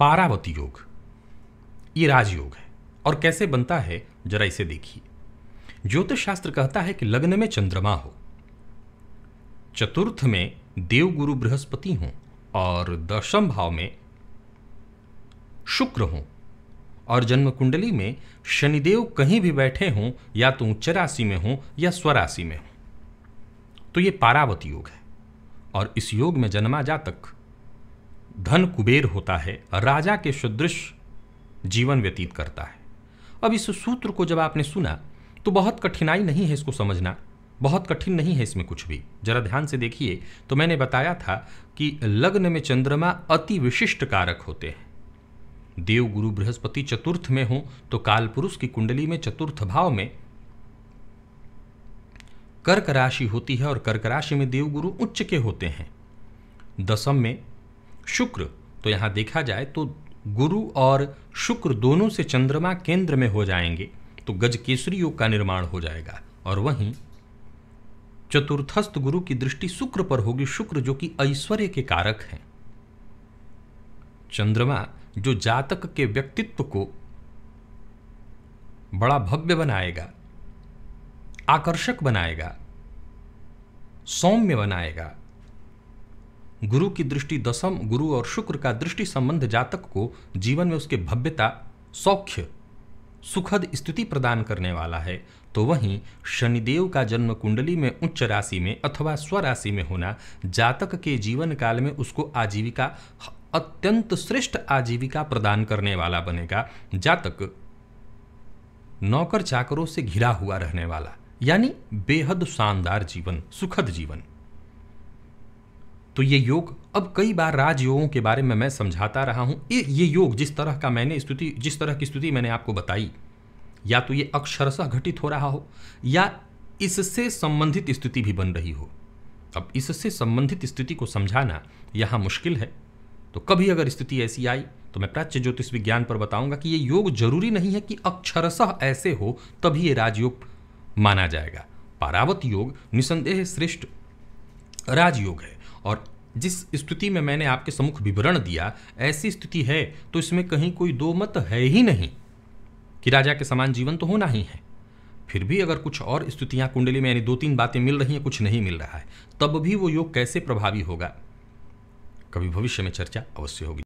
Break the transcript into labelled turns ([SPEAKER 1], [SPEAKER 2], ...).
[SPEAKER 1] पारावती योग ये राजयोग है और कैसे बनता है जरा इसे देखिए ज्योतिष शास्त्र कहता है कि लग्न में चंद्रमा हो चतुर्थ में देवगुरु बृहस्पति हो और दशम भाव में शुक्र हो और जन्म कुंडली में शनिदेव कहीं भी बैठे हों या तो उच्च राशि में हों या स्वराशि में हों तो ये पारावती योग है और इस योग में जन्मा जातक धन कुबेर होता है राजा के सदृश जीवन व्यतीत करता है अब इस सूत्र को जब आपने सुना तो बहुत कठिनाई नहीं है इसको समझना बहुत कठिन नहीं है इसमें कुछ भी जरा ध्यान से देखिए तो मैंने बताया था कि लग्न में चंद्रमा अति विशिष्ट कारक होते हैं देव गुरु बृहस्पति चतुर्थ में हो तो कालपुरुष की कुंडली में चतुर्थ भाव में कर्क राशि होती है और कर्क राशि में देव गुरु उच्च के होते हैं दसम में शुक्र तो यहाँ देखा जाए तो गुरु और शुक्र दोनों से चंद्रमा केंद्र में हो जाएंगे तो गज केसरी योग का निर्माण हो जाएगा और वहीं चतुर्थस्थ गुरु की दृष्टि शुक्र पर होगी शुक्र जो कि ऐश्वर्य के कारक हैं चंद्रमा जो जातक के व्यक्तित्व को बड़ा भव्य बनाएगा आकर्षक बनाएगा सौम्य बनाएगा गुरु की दृष्टि दशम गुरु और शुक्र का दृष्टि संबंध जातक को जीवन में उसके भव्यता सौख्य सुखद स्थिति प्रदान करने वाला है तो वहीं शनिदेव का जन्म कुंडली में उच्च राशि में अथवा स्वराशि में होना जातक के जीवन काल में उसको आजीविका अत्यंत श्रेष्ठ आजीविका प्रदान करने वाला बनेगा जातक नौकर चाकरों से घिरा हुआ रहने वाला यानी बेहद शानदार जीवन सुखद जीवन तो ये योग अब कई बार राजयोगों के बारे में मैं समझाता रहा हूँ ये योग जिस तरह का मैंने स्तुति जिस तरह की स्तुति मैंने आपको बताई या तो ये अक्षरशः घटित हो रहा हो या इससे संबंधित स्थिति भी बन रही हो अब इससे संबंधित स्थिति को समझाना यहाँ मुश्किल है तो कभी अगर स्थिति ऐसी आई तो मैं प्राच्य ज्योतिष विज्ञान पर बताऊंगा कि ये योग जरूरी नहीं है कि अक्षरशः ऐसे हो तभी ये राजयोग माना जाएगा पारावत योग निसंदेह श्रेष्ठ राजयोग है और जिस स्थिति में मैंने आपके सम्मुख विवरण दिया ऐसी स्थिति है तो इसमें कहीं कोई दो मत है ही नहीं कि राजा के समान जीवन तो होना ही है फिर भी अगर कुछ और स्थितियां कुंडली में यानी दो तीन बातें मिल रही हैं कुछ नहीं मिल रहा है तब भी वो योग कैसे प्रभावी होगा कभी भविष्य में चर्चा अवश्य होगी